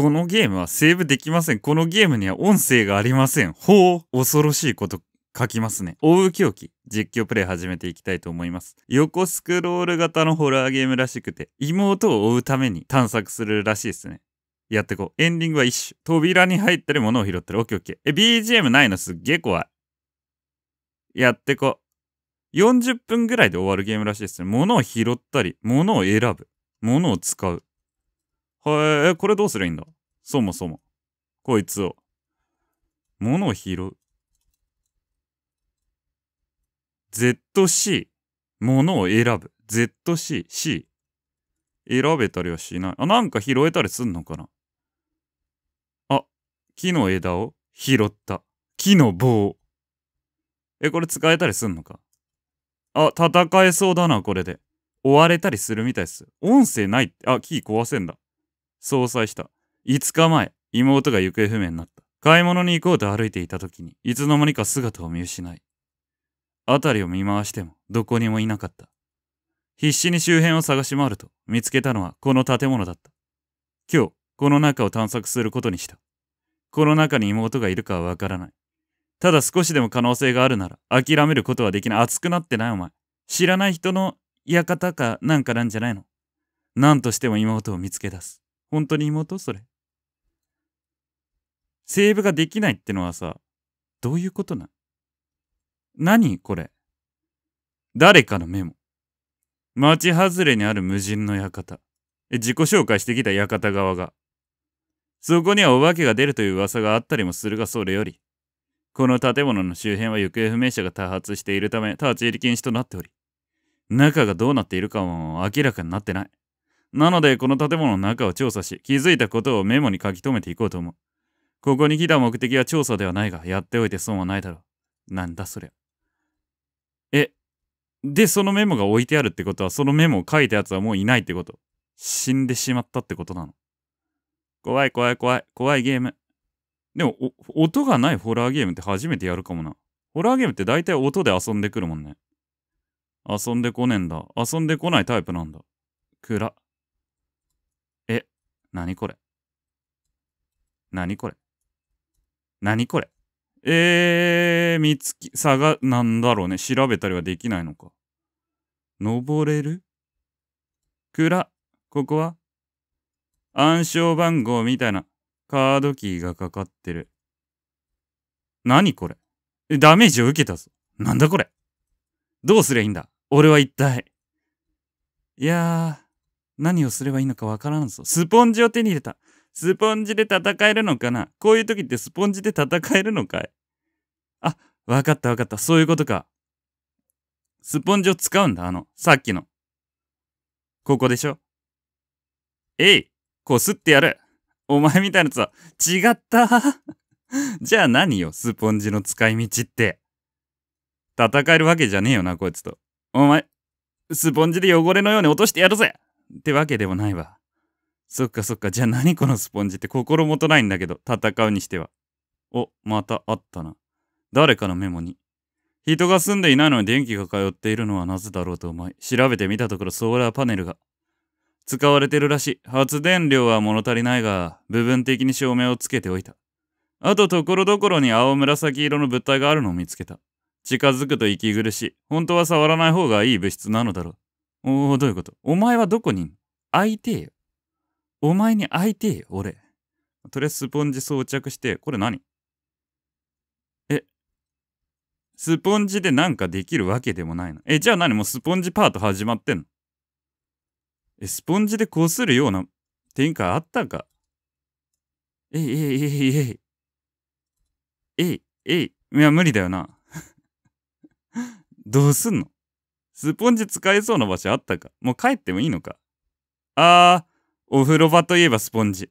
このゲームはセーブできません。このゲームには音声がありません。ほう、恐ろしいこと書きますね。大き狂気。実況プレイ始めていきたいと思います。横スクロール型のホラーゲームらしくて、妹を追うために探索するらしいですね。やってこう。エンディングは一種。扉に入ったり物を拾ったり。オッケーオッケー。え、BGM ないのすっげえ怖い。やってこう。40分ぐらいで終わるゲームらしいですね。物を拾ったり、物を選ぶ、物を使う。へえ、これどうすりゃいいんだそもそも。こいつを。物を拾う。ZC。物を選ぶ。ZC。C。選べたりはしない。あ、なんか拾えたりすんのかなあ、木の枝を拾った。木の棒。え、これ使えたりすんのかあ、戦えそうだな、これで。追われたりするみたいです。音声ないって。あ、キー壊せんだ。総裁した。5日前、妹が行方不明になった。買い物に行こうと歩いていた時に、いつの間にか姿を見失い、辺りを見回しても、どこにもいなかった。必死に周辺を探し回ると、見つけたのはこの建物だった。今日、この中を探索することにした。この中に妹がいるかはわからない。ただ少しでも可能性があるなら、諦めることはできない。熱くなってないお前。知らない人の館かなんかなんじゃないの。何としても妹を見つけ出す。本当に妹それ。セーブができないってのはさ、どういうことな何これ誰かのメモ。町外れにある無人の館。自己紹介してきた館側が。そこにはお化けが出るという噂があったりもするがそれより、この建物の周辺は行方不明者が多発しているため立ち入り禁止となっており、中がどうなっているかも明らかになってない。なので、この建物の中を調査し、気づいたことをメモに書き留めていこうと思う。ここに来た目的は調査ではないが、やっておいて損はないだろう。なんだそりゃ。え、で、そのメモが置いてあるってことは、そのメモを書いたやつはもういないってこと。死んでしまったってことなの。怖い怖い怖い、怖いゲーム。でも、音がないホラーゲームって初めてやるかもな。ホラーゲームって大体音で遊んでくるもんね。遊んでこねえんだ。遊んでこないタイプなんだ。暗。何これ何これ何これえー、見つき、差が、なんだろうね。調べたりはできないのか。登れるら、ここは暗証番号みたいなカードキーがかかってる。何これダメージを受けたぞ。なんだこれどうすりゃいいんだ俺は一体。いやー、何をすればいいのかわからんぞ。スポンジを手に入れた。スポンジで戦えるのかなこういう時ってスポンジで戦えるのかいあ、わかったわかった。そういうことか。スポンジを使うんだ、あの、さっきの。ここでしょえいこすってやるお前みたいなやつは違った じゃあ何よ、スポンジの使い道って。戦えるわけじゃねえよな、こいつと。お前、スポンジで汚れのように落としてやるぜってわけでもないわ。そっかそっか、じゃあ何このスポンジって心もとないんだけど、戦うにしては。お、またあったな。誰かのメモに。人が住んでいないのに電気が通っているのはなぜだろうと思い、調べてみたところソーラーパネルが。使われてるらしい。発電量は物足りないが、部分的に照明をつけておいた。あと、ところどころに青紫色の物体があるのを見つけた。近づくと息苦しい。本当は触らない方がいい物質なのだろう。おお、どういうことお前はどこに相手よ。お前に相手よ、俺。とりあえずスポンジ装着して、これ何え、スポンジでなんかできるわけでもないの。え、じゃあ何もうスポンジパート始まってんのえ、スポンジでこするような展開あったかえいえいえいえい。えいえい。いや、無理だよな。どうすんのスポンジ使えそうな場所あったかもう帰ってもいいのかあー、お風呂場といえばスポンジ。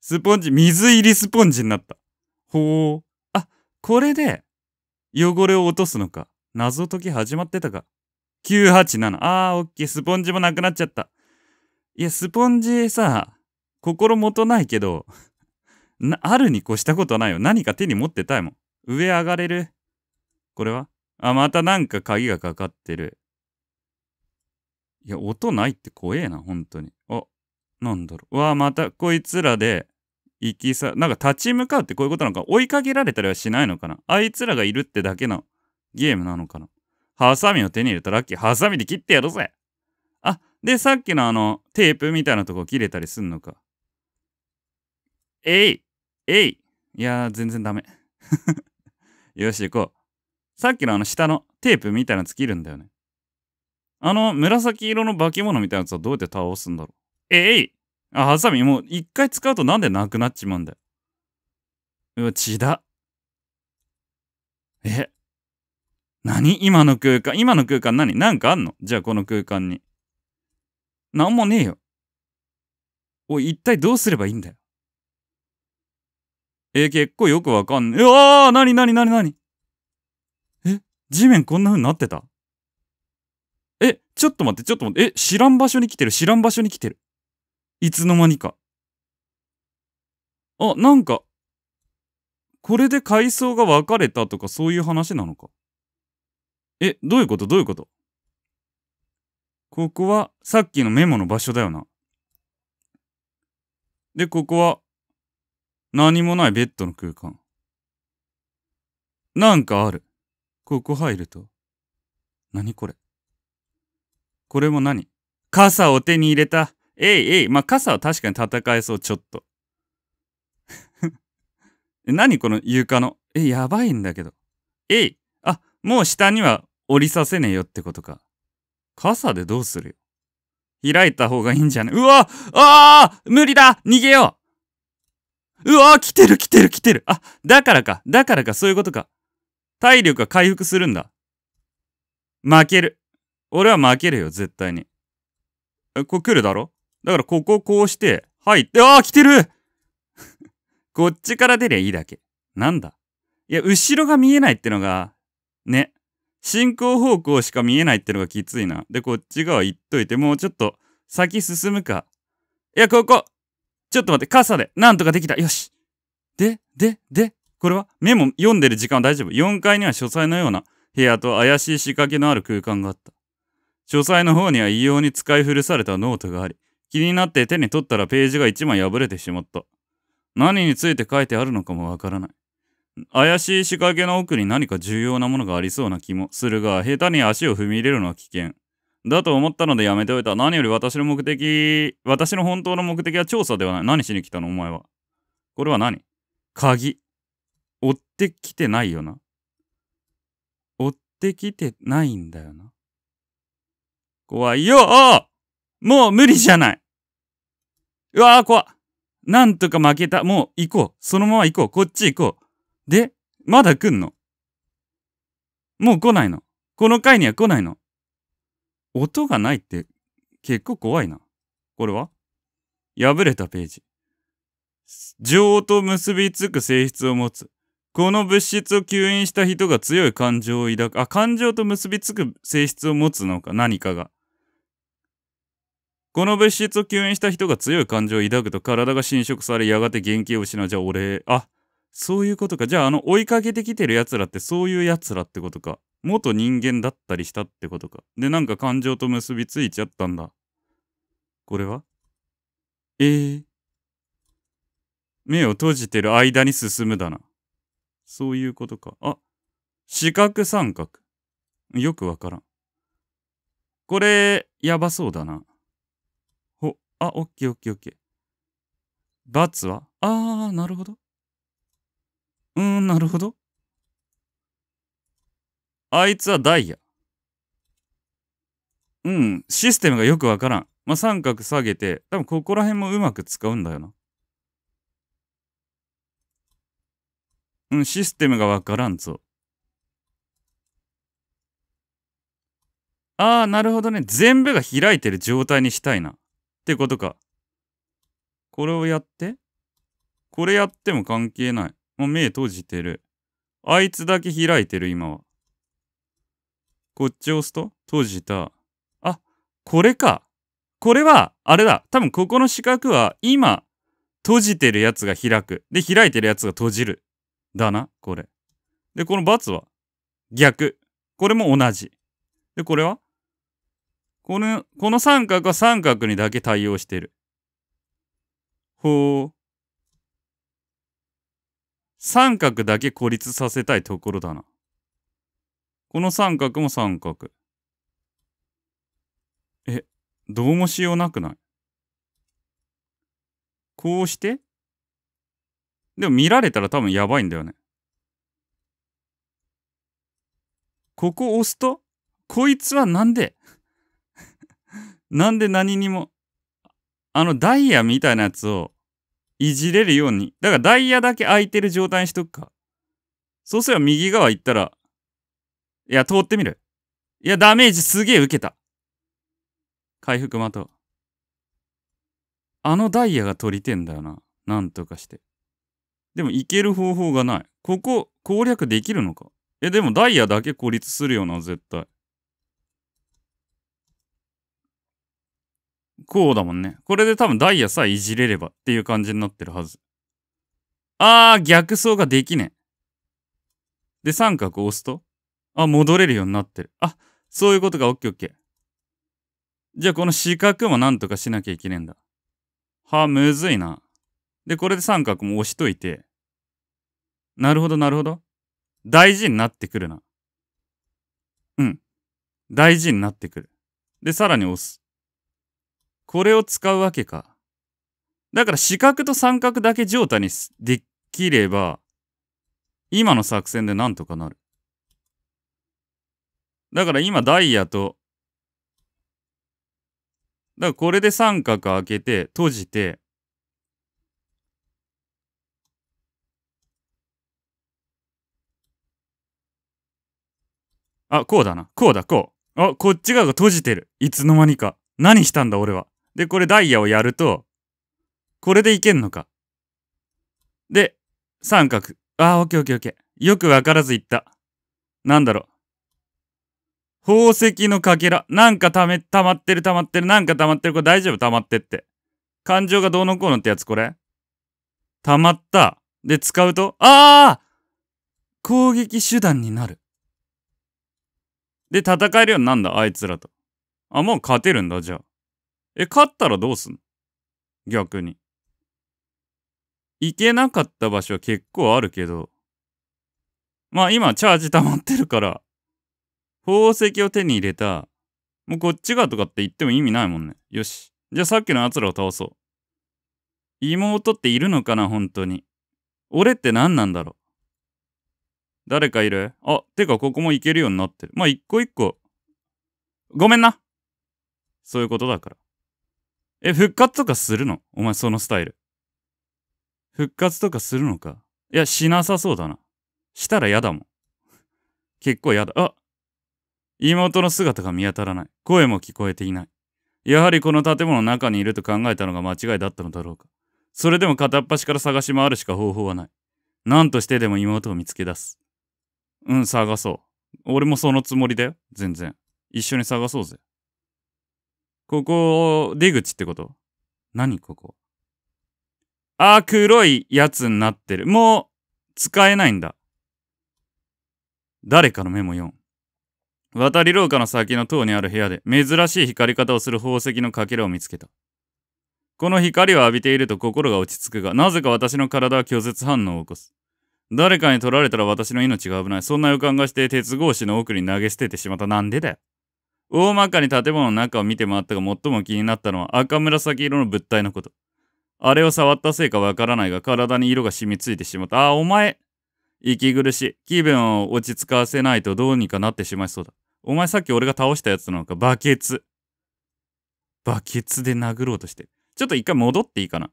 スポンジ、水入りスポンジになった。ほう。あ、これで、汚れを落とすのか。謎解き始まってたか。987。あー、オッケー。スポンジもなくなっちゃった。いや、スポンジさ、心もとないけど、な、あるに越したことないよ。何か手に持ってたいもん。上上がれる。これはあ、またなんか鍵がかかってる。いや、音ないって怖えな、本当に。あ、なんだろう。うわあ、またこいつらで、行きさ、なんか立ち向かうってこういうことなのか追いかけられたりはしないのかなあいつらがいるってだけのゲームなのかなハサミを手に入れたラッキー、ハサミで切ってやろうぜあ、で、さっきのあの、テープみたいなとこ切れたりすんのか。えいえいいやー、全然ダメ。よし、行こう。さっきのあの下のテープみたいなのつきるんだよね。あの紫色の化け物みたいなやつはどうやって倒すんだろう。えい、あ、ハサミもう一回使うとなんでなくなっちまうんだよ。うわ、血だ。え何今の空間今の空間何なんかあんのじゃあこの空間に。なんもねえよ。おい、一体どうすればいいんだよ。えー、結構よくわかんねえ。うわに何何何何地面こんな風になってたえ、ちょっと待って、ちょっと待って。え、知らん場所に来てる、知らん場所に来てる。いつの間にか。あ、なんか、これで階層が分かれたとかそういう話なのか。え、どういうことどういうことここはさっきのメモの場所だよな。で、ここは何もないベッドの空間。なんかある。ここ入ると。何これこれも何傘を手に入れた。えいえい。まあ、傘は確かに戦えそう、ちょっと。何この床の。え、やばいんだけど。えい。あ、もう下には降りさせねえよってことか。傘でどうするよ。開いた方がいいんじゃねうわああ無理だ逃げよううわ来てる来てる来てるあ、だからか。だからか、そういうことか。体力が回復するんだ。負ける。俺は負けるよ、絶対に。え、これ来るだろだからこここうして、入って、ああ、来てる こっちから出りゃいいだけ。なんだいや、後ろが見えないってのが、ね。進行方向しか見えないってのがきついな。で、こっち側行っといて、もうちょっと先進むか。いや、ここちょっと待って、傘で、なんとかできた。よし。で、で、で、これはメモ読んでる時間は大丈夫。4階には書斎のような部屋と怪しい仕掛けのある空間があった。書斎の方には異様に使い古されたノートがあり、気になって手に取ったらページが1枚破れてしまった。何について書いてあるのかもわからない。怪しい仕掛けの奥に何か重要なものがありそうな気もするが、下手に足を踏み入れるのは危険。だと思ったのでやめておいた。何より私の目的、私の本当の目的は調査ではない。何しに来たのお前は。これは何鍵。追ってきてないよな。追ってきてないんだよな。怖いよもう無理じゃないうわー怖なんとか負けた。もう行こう。そのまま行こう。こっち行こう。で、まだ来んのもう来ないの。この回には来ないの。音がないって結構怖いな。これは破れたページ。情と結びつく性質を持つ。この物質を吸引した人が強い感情を抱く、あ、感情と結びつく性質を持つのか、何かが。この物質を吸引した人が強い感情を抱くと体が侵食され、やがて原型を失う。じゃあ俺、あ、そういうことか。じゃああの追いかけてきてる奴らってそういう奴らってことか。元人間だったりしたってことか。で、なんか感情と結びついちゃったんだ。これはええー、目を閉じてる間に進むだな。そういうことか。あ、四角三角。よくわからん。これ、やばそうだな。ほ、あ、オッケーオッケーオッケー。バツはあー、なるほど。うーん、なるほど。あいつはダイヤ。うん、システムがよくわからん。まあ、三角下げて、多分ここら辺もうまく使うんだよな。うん、システムがわからんぞ。ああ、なるほどね。全部が開いてる状態にしたいな。ってことか。これをやって。これやっても関係ない。もう目閉じてる。あいつだけ開いてる、今は。こっち押すと閉じた。あ、これか。これは、あれだ。多分ここの四角は、今、閉じてるやつが開く。で、開いてるやつが閉じる。だな、これ。で、この×は逆。これも同じ。で、これはこの、この三角は三角にだけ対応してる。ほう。三角だけ孤立させたいところだな。この三角も三角。え、どうもしようなくないこうしてでも見られたら多分やばいんだよね。ここ押すと、こいつはなんで なんで何にも、あのダイヤみたいなやつをいじれるように。だからダイヤだけ空いてる状態にしとくか。そうすれば右側行ったら、いや、通ってみる。いや、ダメージすげえ受けた。回復待とう。あのダイヤが取りてんだよな。なんとかして。でも行ける方法がない。ここ攻略できるのかえ、でもダイヤだけ孤立するよな、絶対。こうだもんね。これで多分ダイヤさえいじれればっていう感じになってるはず。あー、逆走ができねえ。で、三角押すとあ、戻れるようになってる。あ、そういうことか。オッケーオッケー。じゃあこの四角もなんとかしなきゃいけねえんだ。はむずいな。で、これで三角も押しといて、なるほど、なるほど。大事になってくるな。うん。大事になってくる。で、さらに押す。これを使うわけか。だから四角と三角だけ状態にできれば、今の作戦でなんとかなる。だから今ダイヤと、だからこれで三角開けて、閉じて、あ、こうだな。こうだ、こう。あ、こっち側が閉じてる。いつの間にか。何したんだ、俺は。で、これダイヤをやると、これでいけんのか。で、三角。あ、オッケーオッケーオッケー。よくわからず言った。なんだろう。宝石のかけら。なんかため、溜まってる溜まってる。なんか溜まってる。これ大丈夫溜まってって。感情がどうのこうのってやつ、これ。溜まった。で、使うと、ああ攻撃手段になる。で、戦えるようになんだ、あいつらと。あ、もう勝てるんだ、じゃあ。え、勝ったらどうすんの逆に。行けなかった場所は結構あるけど、まあ今チャージ溜まってるから、宝石を手に入れた、もうこっちがとかって言っても意味ないもんね。よし。じゃあさっきの奴らを倒そう。妹っているのかな、本当に。俺って何なんだろう。誰かいるあ、てかここも行けるようになってる。まあ、一個一個。ごめんなそういうことだから。え、復活とかするのお前そのスタイル。復活とかするのかいや、しなさそうだな。したら嫌だもん。結構嫌だ。あ妹の姿が見当たらない。声も聞こえていない。やはりこの建物の中にいると考えたのが間違いだったのだろうか。それでも片っ端から探し回るしか方法はない。何としてでも妹を見つけ出す。うん、探そう。俺もそのつもりだよ。全然。一緒に探そうぜ。ここ、出口ってこと何ここあー、黒いやつになってる。もう、使えないんだ。誰かのメモ4。渡り廊下の先の塔にある部屋で珍しい光り方をする宝石のかけらを見つけた。この光を浴びていると心が落ち着くが、なぜか私の体は拒絶反応を起こす。誰かに取られたら私の命が危ない。そんな予感がして鉄格子の奥に投げ捨ててしまった。なんでだよ。大まかに建物の中を見て回ったが最も気になったのは赤紫色の物体のこと。あれを触ったせいかわからないが体に色が染みついてしまった。あ、お前息苦しい。気分を落ち着かせないとどうにかなってしまいそうだ。お前さっき俺が倒したやつなのか。バケツ。バケツで殴ろうとしてちょっと一回戻っていいかな。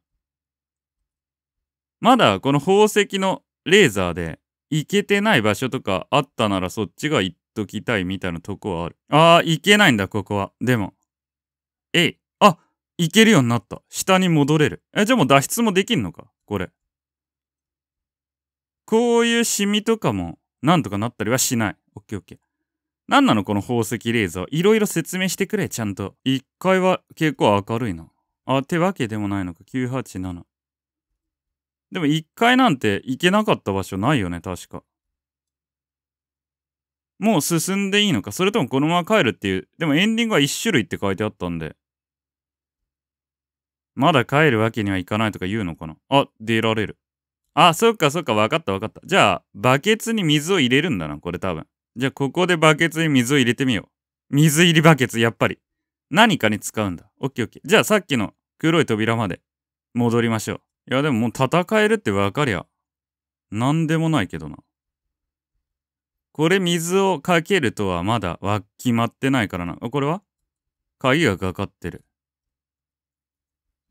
まだこの宝石のレーザーで行けてない場所とかあったならそっちが行っときたいみたいなとこはある。ああ、行けないんだ、ここは。でも。えい。あ、行けるようになった。下に戻れる。え、じゃあもう脱出もできんのかこれ。こういうシミとかも、なんとかなったりはしない。オッケーオッケー。なんなのこの宝石レーザー。いろいろ説明してくれ、ちゃんと。1階は結構明るいな。あ、ってわけでもないのか。987。でも1階なんて行けなかった場所ないよね、確か。もう進んでいいのかそれともこのまま帰るっていう。でもエンディングは1種類って書いてあったんで。まだ帰るわけにはいかないとか言うのかなあ、出られる。あ、そっかそっか、分かった分かった。じゃあ、バケツに水を入れるんだな、これ多分。じゃあ、ここでバケツに水を入れてみよう。水入りバケツ、やっぱり。何かに使うんだ。オッケーオッケー。じゃあ、さっきの黒い扉まで戻りましょう。いやでももう戦えるって分かりゃ、なんでもないけどな。これ水をかけるとはまだわ、決まってないからな。これは鍵がかかってる。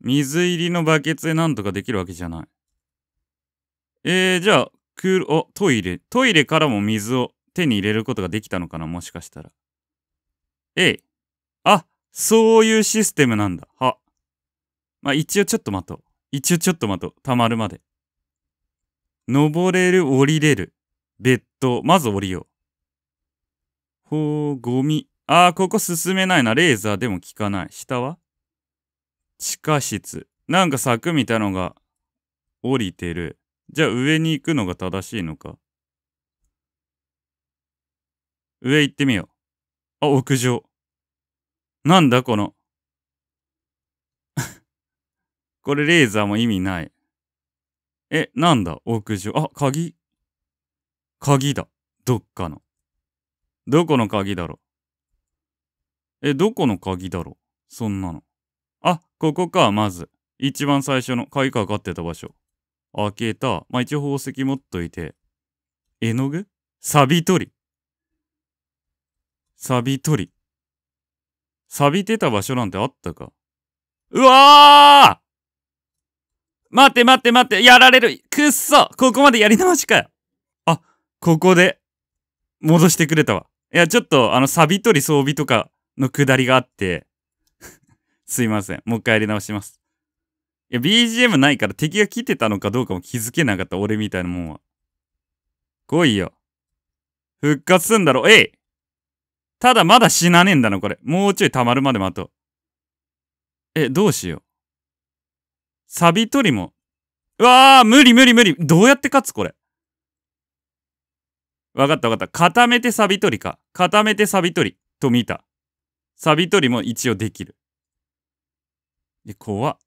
水入りのバケツでなんとかできるわけじゃない。えー、じゃあ、クール、お、トイレ。トイレからも水を手に入れることができたのかなもしかしたら。えい。あ、そういうシステムなんだ。は。まあ、一応ちょっと待とう。一応ちょっと待とう。溜まるまで。登れる、降りれる。ベッド。まず降りよう。ほう、ゴミ。あー、ここ進めないな。レーザーでも効かない。下は地下室。なんか柵みたいのが降りてる。じゃあ上に行くのが正しいのか。上行ってみよう。あ、屋上。なんだこの。これレーザーも意味ない。え、なんだ屋上。あ、鍵。鍵だ。どっかの。どこの鍵だろえ、どこの鍵だろそんなの。あ、ここか、まず。一番最初の鍵かかってた場所。開けた。まあ、一応宝石持っといて。絵の具錆び取り。錆び取り。錆びてた場所なんてあったか。うわー待って待って待って、やられる。くっそここまでやり直しかよ。あ、ここで、戻してくれたわ。いや、ちょっと、あの、サビ取り装備とかのくだりがあって すいません。もう一回やり直します。いや、BGM ないから敵が来てたのかどうかも気づけなかった、俺みたいなもんは。来いよ。復活すんだろ、えいただまだ死なねえんだな、これ。もうちょい溜まるまで待とう。え、どうしよう。サビ取りも。うわあ、無理無理無理。どうやって勝つこれ。わかったわかった。固めてサビ取りか。固めてサビ取りと見た。サビ取りも一応できる。え、怖っ。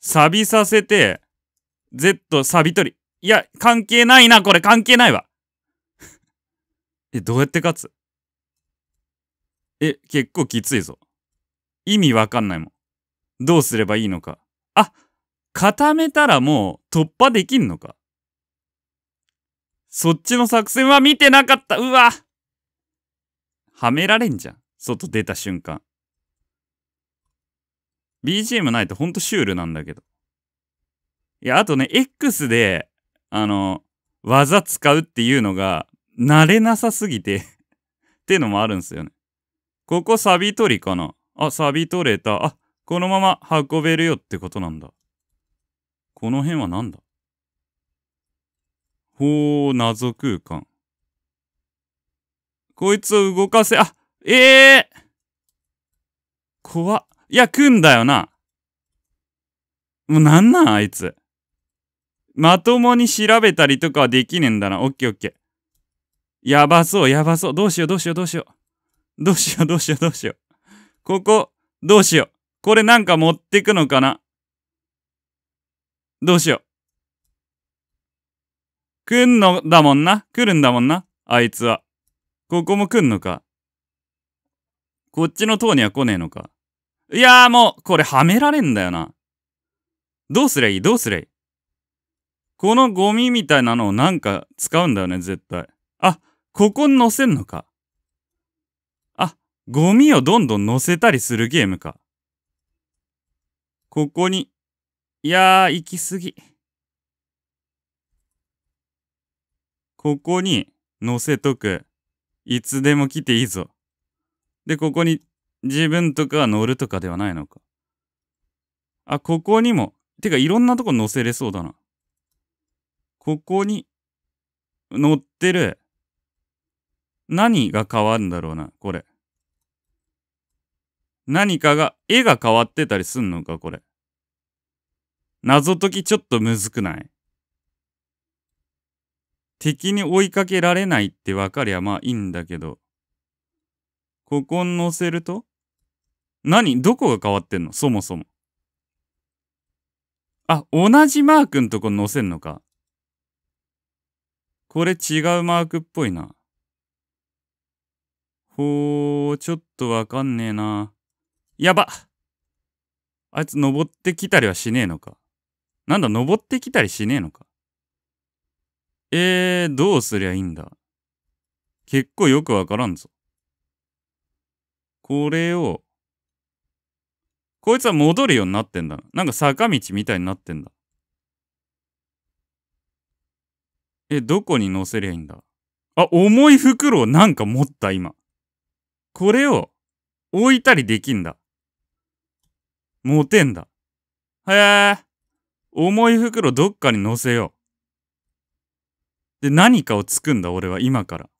サビさせて、Z サビ取り。いや、関係ないな、これ関係ないわ。え、どうやって勝つえ、結構きついぞ。意味わかんないもん。どうすればいいのか。あ、固めたらもう突破できんのか。そっちの作戦は見てなかった。うわ。はめられんじゃん。外出た瞬間。BGM ないとほんとシュールなんだけど。いや、あとね、X で、あの、技使うっていうのが、慣れなさすぎて っていうのもあるんですよね。ここサビ取りかなあ、サビ取れた。あ、このまま運べるよってことなんだ。この辺は何だほう、謎空間。こいつを動かせ、あ、ええー、怖っ。いや、来んだよな。もうなんなん、あいつ。まともに調べたりとかはできねえんだな。オッケーオッケー。やばそう、やばそう。どうしよう、どうしよう、どうしよう。どうしよう、どうしよう、どうしよう。ここ、どうしよう。これなんか持ってくのかなどうしよう。来んのだもんな。来るんだもんな。あいつは。ここも来んのか。こっちの塔には来ねえのか。いやーもう、これはめられんだよな。どうすりゃいいどうすりゃいいこのゴミみたいなのをなんか使うんだよね、絶対。あ、ここに乗せんのか。あ、ゴミをどんどん乗せたりするゲームか。ここに、いやー、行き過ぎ。ここに乗せとく。いつでも来ていいぞ。で、ここに自分とか乗るとかではないのか。あ、ここにも。てか、いろんなとこ乗せれそうだな。ここに乗ってる。何が変わるんだろうな、これ。何かが、絵が変わってたりすんのか、これ。謎解きちょっとむずくない敵に追いかけられないってわかりゃまあいいんだけど。ここに載せると何どこが変わってんのそもそも。あ、同じマークのとこ載せんのか。これ違うマークっぽいな。ほー、ちょっとわかんねえな。やばあいつ登ってきたりはしねえのか。なんだ、登ってきたりしねえのか。えー、どうすりゃいいんだ。結構よくわからんぞ。これを、こいつは戻るようになってんだな。なんか坂道みたいになってんだ。え、どこに乗せりゃいいんだあ、重い袋をなんか持った今。これを置いたりできんだ。モテんだ。へえ、重い袋どっかに乗せよう。で、何かをつくんだ、俺は今から。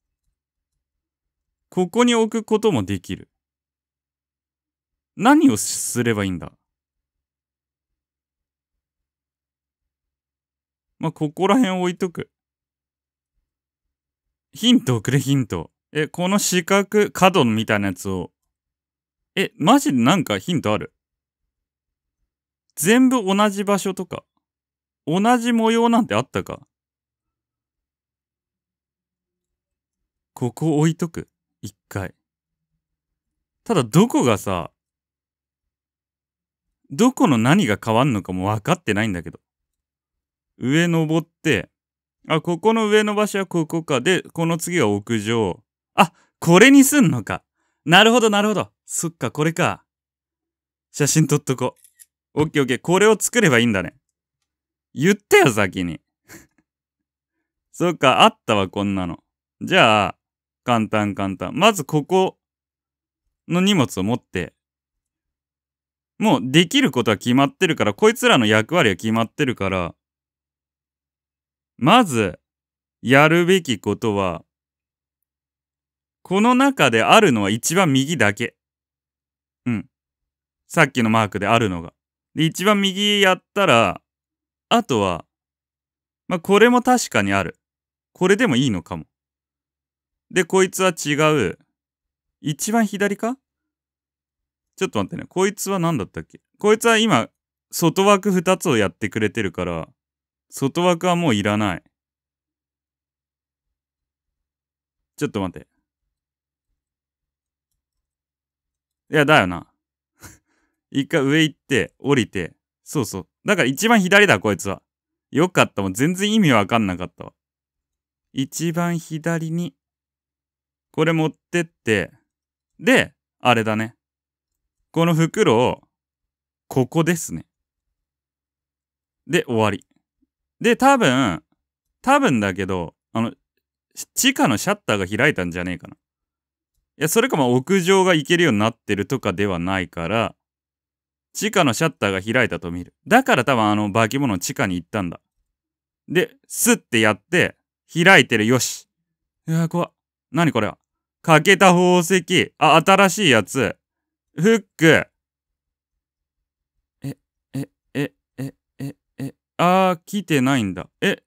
ここに置くこともできる。何をすればいいんだまあ、ここら辺置いとく。ヒントをくれ、ヒント。え、この四角、角みたいなやつを。え、マジでなんかヒントある全部同じ場所とか、同じ模様なんてあったかここ置いとく。一回。ただどこがさ、どこの何が変わんのかも分かってないんだけど。上登って、あ、ここの上の場所はここか。で、この次は屋上。あ、これにすんのか。なるほど、なるほど。そっか、これか。写真撮っとこう。オッケーオッケー。これを作ればいいんだね。言ったよ、先に。そっか、あったわ、こんなの。じゃあ、簡単簡単。まずここの荷物を持って、もうできることは決まってるから、こいつらの役割は決まってるから、まず、やるべきことは、この中であるのは一番右だけ。うん。さっきのマークであるのが。で、一番右やったら、あとは、まあ、これも確かにある。これでもいいのかも。で、こいつは違う。一番左かちょっと待ってね。こいつは何だったっけこいつは今、外枠二つをやってくれてるから、外枠はもういらない。ちょっと待って。いや、だよな。一回上行って、降りて。そうそう。だから一番左だ、こいつは。よかったもん。全然意味わかんなかったわ。一番左に、これ持ってって、で、あれだね。この袋を、ここですね。で、終わり。で、多分、多分だけど、あの、地下のシャッターが開いたんじゃねえかな。いや、それかまあ屋上が行けるようになってるとかではないから、地下のシャッターが開いたと見る。だから多分あの化け物地下に行ったんだ。で、スッてやって、開いてるよし。うわ、怖っ。何これは。欠けた宝石。あ、新しいやつ。フック。え、え、え、え、え、え、あー、来てないんだ。え、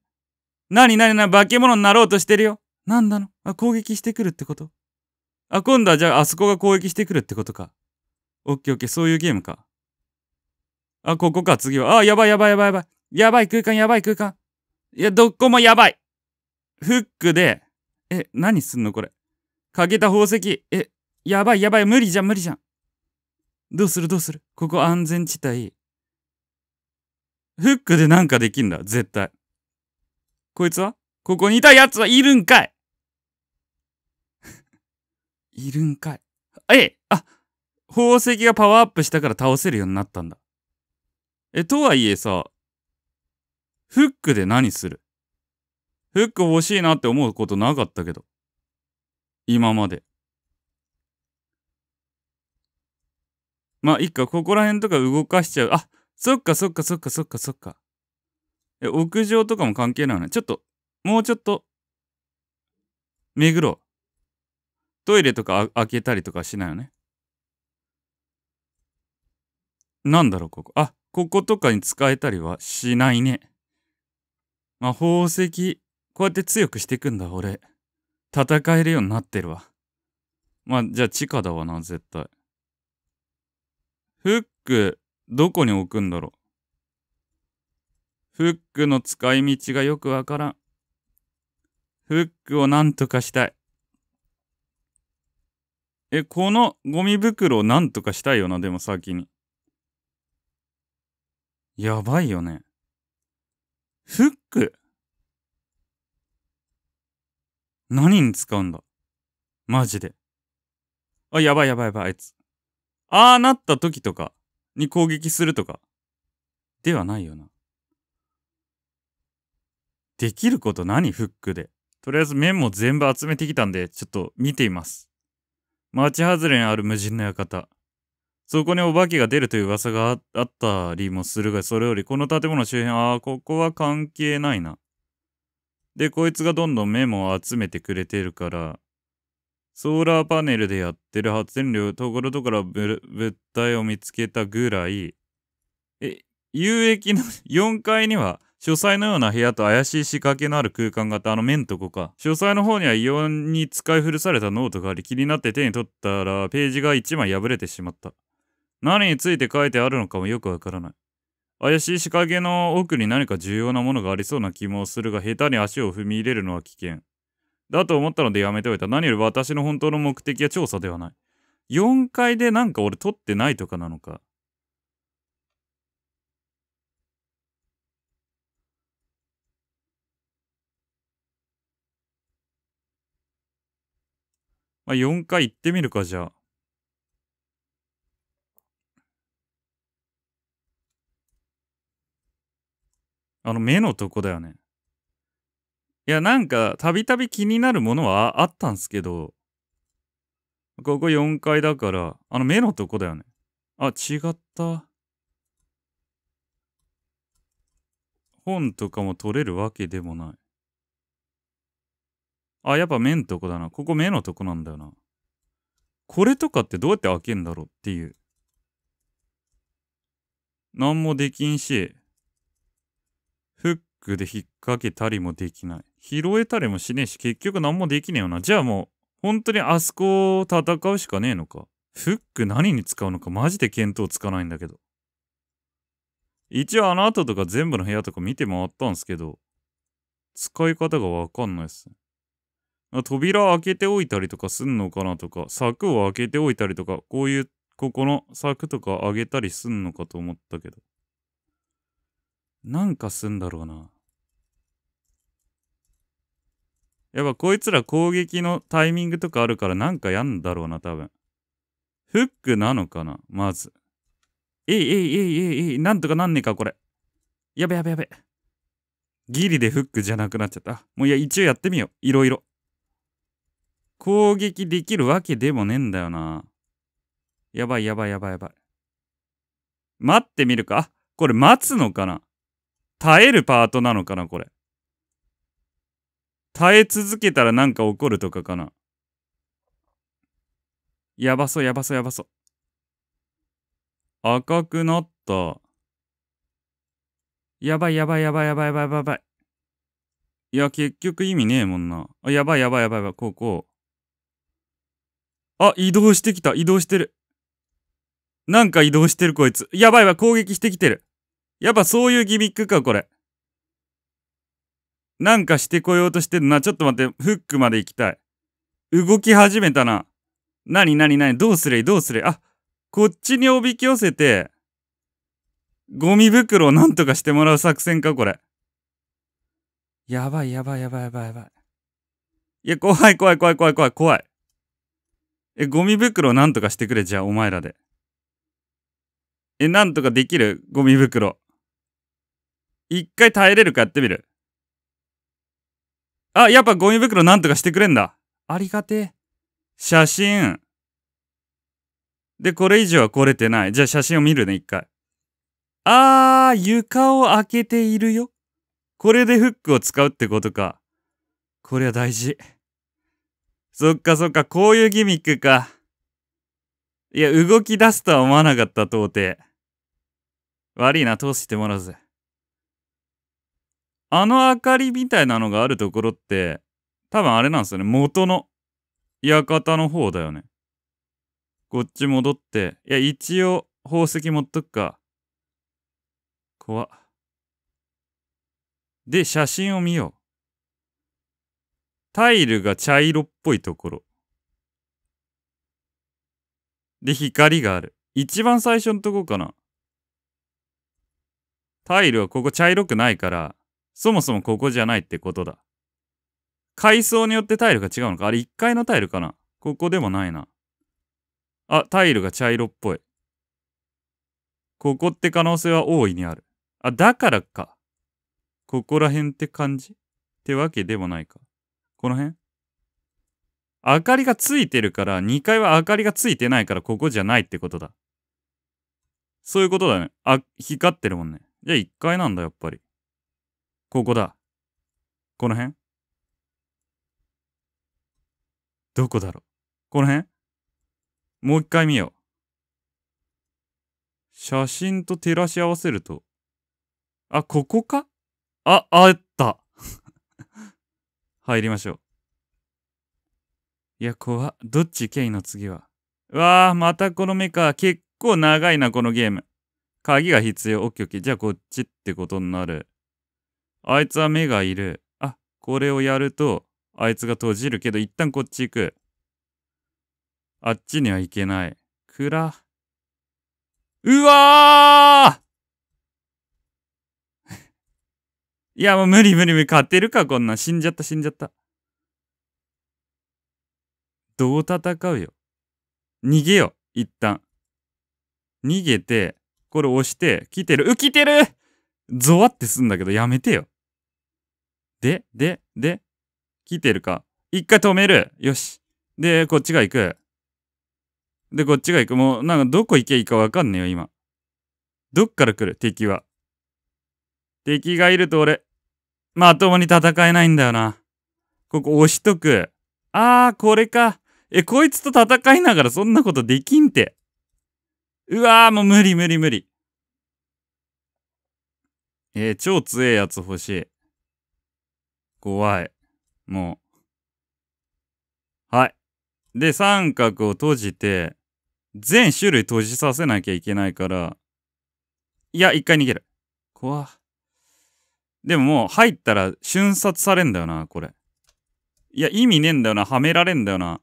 なになになに、化け物になろうとしてるよ。なんだのあ、攻撃してくるってことあ、今度はじゃああそこが攻撃してくるってことか。オッケーオッケー、そういうゲームか。あ、ここか、次は。あ、やばいやばいやばいやばい。やばい空間、やばい空間。いや、どこもやばい。フックで、え、何すんのこれ。かけた宝石。え、やばいやばい。無理じゃん、無理じゃん。どうするどうするここ安全地帯。フックでなんかできんだ、絶対。こいつはここにいたやつはいるんかい いるんかい。えあ、宝石がパワーアップしたから倒せるようになったんだ。え、とはいえさ、フックで何するフック欲しいなって思うことなかったけど。今まで。まあ、いっか、ここら辺とか動かしちゃう。あ、そっかそっかそっかそっかそっか。え、屋上とかも関係ないよね。ちょっと、もうちょっと、巡ろう。トイレとか開けたりとかしないよね。なんだろう、ここ。あ、こことかに使えたりはしないね。まあ、宝石、こうやって強くしていくんだ、俺。戦えるようになってるわ。まあ、じゃあ、地下だわな、絶対。フック、どこに置くんだろう。フックの使い道がよくわからん。フックをなんとかしたい。え、このゴミ袋をなんとかしたいよな、でも先に。やばいよね。フック何に使うんだマジで。あ、やばいやばいやばい、あいつ。ああなった時とかに攻撃するとか。ではないよな。できること何フックで。とりあえず面も全部集めてきたんで、ちょっと見ています。街外れにある無人の館。そこにお化けが出るという噂があったりもするが、それよりこの建物周辺ああ、ここは関係ないな。で、こいつがどんどんメモを集めてくれてるから、ソーラーパネルでやってる発電量ところどころ物体を見つけたぐらい、え、有益の 4階には書斎のような部屋と怪しい仕掛けのある空間があっあの面とこか。書斎の方には異様に使い古されたノートがあり、気になって手に取ったらページが1枚破れてしまった。何について書いてあるのかもよくわからない。怪しい仕掛けの奥に何か重要なものがありそうな気もするが、下手に足を踏み入れるのは危険。だと思ったのでやめておいた。何より私の本当の目的は調査ではない。4階でなんか俺取ってないとかなのか。まあ、4階行ってみるか、じゃあ。あの目のとこだよね。いや、なんか、たびたび気になるものはあったんすけど、ここ4階だから、あの目のとこだよね。あ、違った。本とかも取れるわけでもない。あ、やっぱ目のとこだな。ここ目のとこなんだよな。これとかってどうやって開けんだろうっていう。なんもできんし、クで引っ掛けたりもできない。拾えたりもしねえし、結局何もできねえよな。じゃあもう、本当にあそこを戦うしかねえのか。フック何に使うのかマジで見当つかないんだけど。一応あの後とか全部の部屋とか見て回ったんすけど、使い方がわかんないっす。扉開けておいたりとかすんのかなとか、柵を開けておいたりとか、こういう、ここの柵とか上げたりすんのかと思ったけど。なんかすんだろうな。やっぱこいつら攻撃のタイミングとかあるからなんかやんだろうな、多分。フックなのかなまず。えいえいえいえいえい、なんとかなんねえか、これ。やべやべやべ。ギリでフックじゃなくなっちゃった。もういや、一応やってみよう。いろいろ。攻撃できるわけでもねえんだよな。やばいやばいやばいやばい。待ってみるかこれ待つのかな耐えるパートなのかな、これ。耐え続けたらなんか起こるとかかな。やばそう、やばそう、やばそう。赤くなった。やばい、やばい、やばい、やばい、やばい、やばい。いや、結局意味ねえもんな。あ、やばい、やばい、やばい、やばい、こう、こう。あ、移動してきた。移動してる。なんか移動してる、こいつ。やばいわ、攻撃してきてる。やっぱそういうギミックか、これ。なんかしてこようとしてんな。ちょっと待って、フックまで行きたい。動き始めたな。なになになにどうすれどうすれあ、こっちにおびき寄せて、ゴミ袋をなんとかしてもらう作戦か、これ。やばいやばいやばいやばいやばい。いや、怖い怖い怖い怖い怖い怖い。え、ゴミ袋をなんとかしてくれ、じゃあ、お前らで。え、なんとかできるゴミ袋。一回耐えれるかやってみる。あ、やっぱゴミ袋なんとかしてくれんだ。ありがてえ。写真。で、これ以上は来れてない。じゃあ写真を見るね、一回。あー、床を開けているよ。これでフックを使うってことか。こりゃ大事。そっかそっか、こういうギミックか。いや、動き出すとは思わなかった、到底。悪いな、通してもらうぜ。あの明かりみたいなのがあるところって、多分あれなんですよね。元の館の方だよね。こっち戻って。いや、一応宝石持っとくか。怖っ。で、写真を見よう。タイルが茶色っぽいところ。で、光がある。一番最初のとこかな。タイルはここ茶色くないから、そもそもここじゃないってことだ。階層によってタイルが違うのかあれ1階のタイルかなここでもないな。あ、タイルが茶色っぽい。ここって可能性は大いにある。あ、だからか。ここら辺って感じってわけでもないか。この辺明かりがついてるから、2階は明かりがついてないから、ここじゃないってことだ。そういうことだね。あ、光ってるもんね。じゃあ1階なんだ、やっぱり。ここだ。この辺どこだろうこの辺もう一回見よう。写真と照らし合わせると。あ、ここかあ、あった。入りましょう。いや、怖どっちケイの次は。うわあ、またこの目か。結構長いな、このゲーム。鍵が必要。オッケーオッケー。じゃあこっちってことになる。あいつは目がいる。あ、これをやると、あいつが閉じるけど、一旦こっち行く。あっちには行けない。ら。うわー いや、もう無理無理無理。勝てるか、こんなん。死んじゃった、死んじゃった。どう戦うよ。逃げよ、一旦。逃げて、これ押して、来てる。う、来てるゾワってすんだけどやめてよ。で、で、で、聞いてるか一回止める。よし。で、こっちが行く。で、こっちが行く。もう、なんかどこ行けばいいかわかんねえよ、今。どっから来る敵は。敵がいると俺、まともに戦えないんだよな。ここ押しとく。あー、これか。え、こいつと戦いながらそんなことできんて。うわー、もう無理無理無理。えー、超強えやつ欲しい。怖い。もう。はい。で、三角を閉じて、全種類閉じさせなきゃいけないから、いや、一回逃げる。怖でももう入ったら瞬殺されんだよな、これ。いや、意味ねえんだよな。はめられんだよな。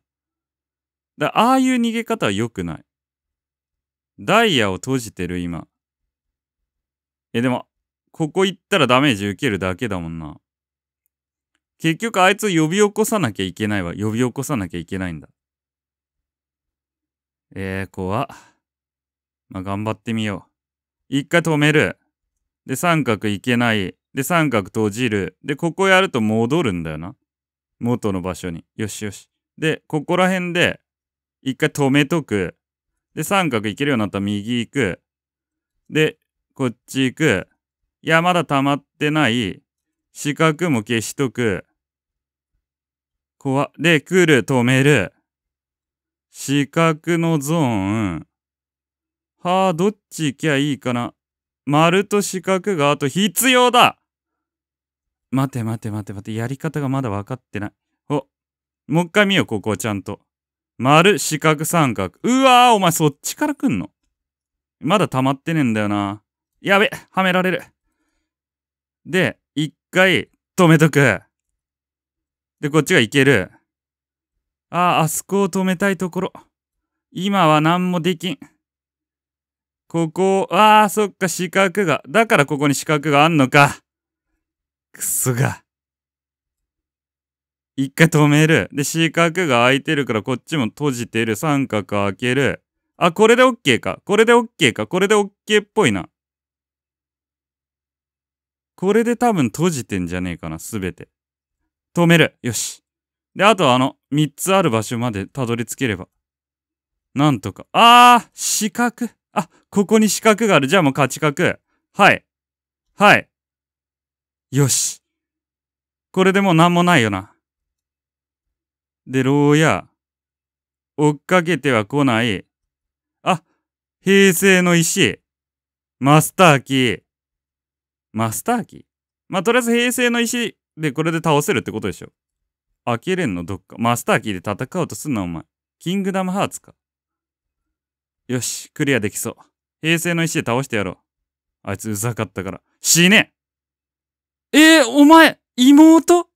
だああいう逃げ方は良くない。ダイヤを閉じてる、今。え、でも、ここ行ったらダメージ受けるだけだもんな。結局あいつを呼び起こさなきゃいけないわ。呼び起こさなきゃいけないんだ。えー、怖っ。まあ、頑張ってみよう。一回止める。で、三角いけない。で、三角閉じる。で、ここやると戻るんだよな。元の場所に。よしよし。で、ここら辺で、一回止めとく。で、三角いけるようになったら右行く。で、こっち行く。いや、まだ溜まってない。四角も消しとく。こわ。で、来る、止める。四角のゾーン。はあ、どっち行きゃいいかな。丸と四角があと必要だ待て待て待て待て。やり方がまだ分かってない。お、もう一回見よう、ここちゃんと。丸、四角、三角。うわぁ、お前そっちから来んのまだ溜まってねえんだよな。やべ、はめられる。で、一回止めとく。で、こっちがいける。ああ、あそこを止めたいところ。今は何もできん。ここ、ああ、そっか、四角が。だからここに四角があんのか。くそが。一回止める。で、四角が空いてるからこっちも閉じてる。三角開ける。あ、これで OK か。これで OK か。これで OK っぽいな。これで多分閉じてんじゃねえかな、すべて。止める。よし。で、あとあの、3つある場所までたどり着ければ。なんとか。あー四角。あ、ここに四角がある。じゃあもう勝ち角。はい。はい。よし。これでもう何もないよな。で、牢屋。追っかけては来ない。あ、平成の石。マスターキー。マスターキー。まあ、とりあえず平成の石でこれで倒せるってことでしょ。アキレンのどっか。マスターキーで戦おうとすんな、お前。キングダムハーツか。よし、クリアできそう。平成の石で倒してやろう。あいつうざかったから。死ねえー、お前、妹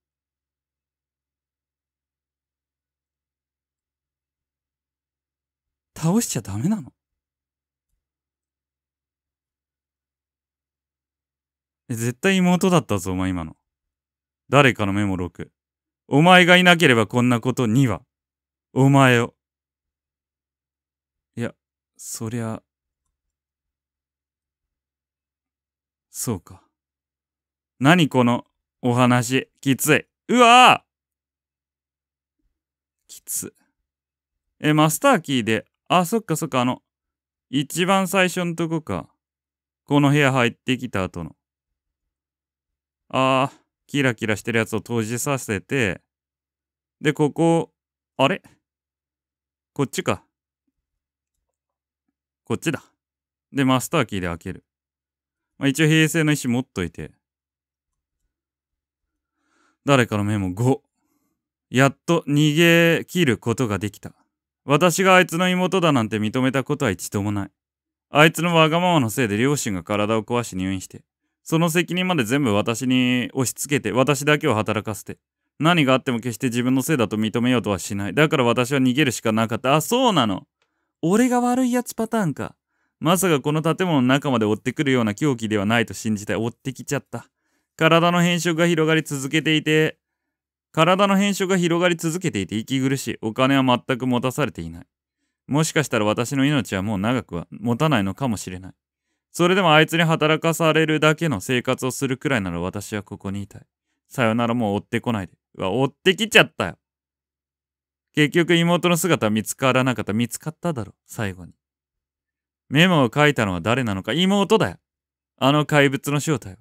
倒しちゃダメなの絶対妹だったぞ、お前今の。誰かのメモ6。お前がいなければこんなことには。お前を。いや、そりゃ、そうか。何このお話、きつい。うわぁきつ。え、マスターキーで、あ、そっかそっか、あの、一番最初のとこか。この部屋入ってきた後の。ああ、キラキラしてるやつを閉じさせて、で、ここ、あれこっちか。こっちだ。で、マスターキーで開ける。まあ、一応、平成の石持っといて。誰かのメモ5。やっと逃げ切ることができた。私があいつの妹だなんて認めたことは一度もない。あいつのわがままのせいで両親が体を壊し入院して、その責任まで全部私に押し付けて、私だけを働かせて。何があっても決して自分のせいだと認めようとはしない。だから私は逃げるしかなかった。あ、そうなの。俺が悪いやつパターンか。まさかこの建物の中まで追ってくるような狂気ではないと信じて追ってきちゃった。体の変色が広がり続けていて、体の変色が広がり続けていて息苦しい。お金は全く持たされていない。もしかしたら私の命はもう長くは持たないのかもしれない。それでもあいつに働かされるだけの生活をするくらいなら私はここにいたい。さよならもう追ってこないで。うわ、追ってきちゃったよ。結局妹の姿は見つからなかった。見つかっただろ、最後に。メモを書いたのは誰なのか妹だよ。あの怪物の正体は。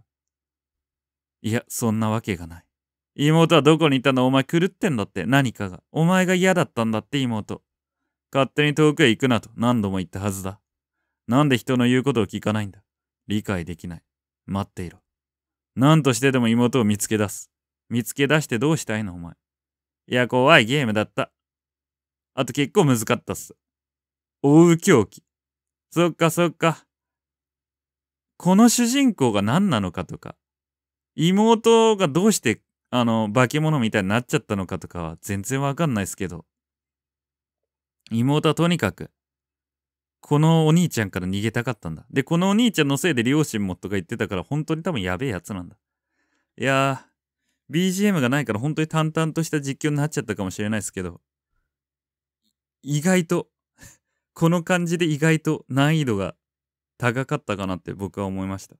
いや、そんなわけがない。妹はどこにいたのお前狂ってんだって、何かが。お前が嫌だったんだって、妹。勝手に遠くへ行くなと何度も言ったはずだ。なんで人の言うことを聞かないんだ理解できない。待っていろ。何としてでも妹を見つけ出す。見つけ出してどうしたいのお前。いや、怖いゲームだった。あと結構難かったっす。追う狂気。そっかそっか。この主人公が何なのかとか、妹がどうして、あの、化け物みたいになっちゃったのかとかは全然わかんないっすけど、妹はとにかく、このお兄ちゃんから逃げたかったんだ。で、このお兄ちゃんのせいで両親もとか言ってたから、本当に多分やべえやつなんだ。いやー、BGM がないから本当に淡々とした実況になっちゃったかもしれないですけど、意外と、この感じで意外と難易度が高かったかなって僕は思いました。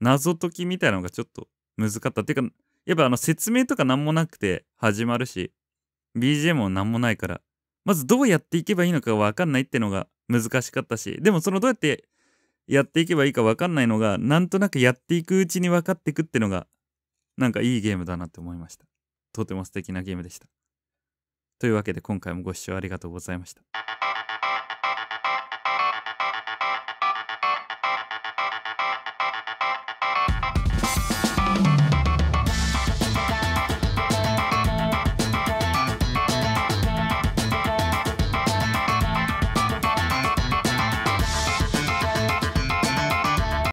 謎解きみたいなのがちょっと難かった。てか、やっぱあの説明とか何もなくて始まるし、BGM も何もないから、まずどうやっていけばいいのかわかんないってのが難しかったしでもそのどうやってやっていけばいいか分かんないのがなんとなくやっていくうちに分かっていくってのがなんかいいゲームだなって思いましたとても素敵なゲームでしたというわけで今回もご視聴ありがとうございました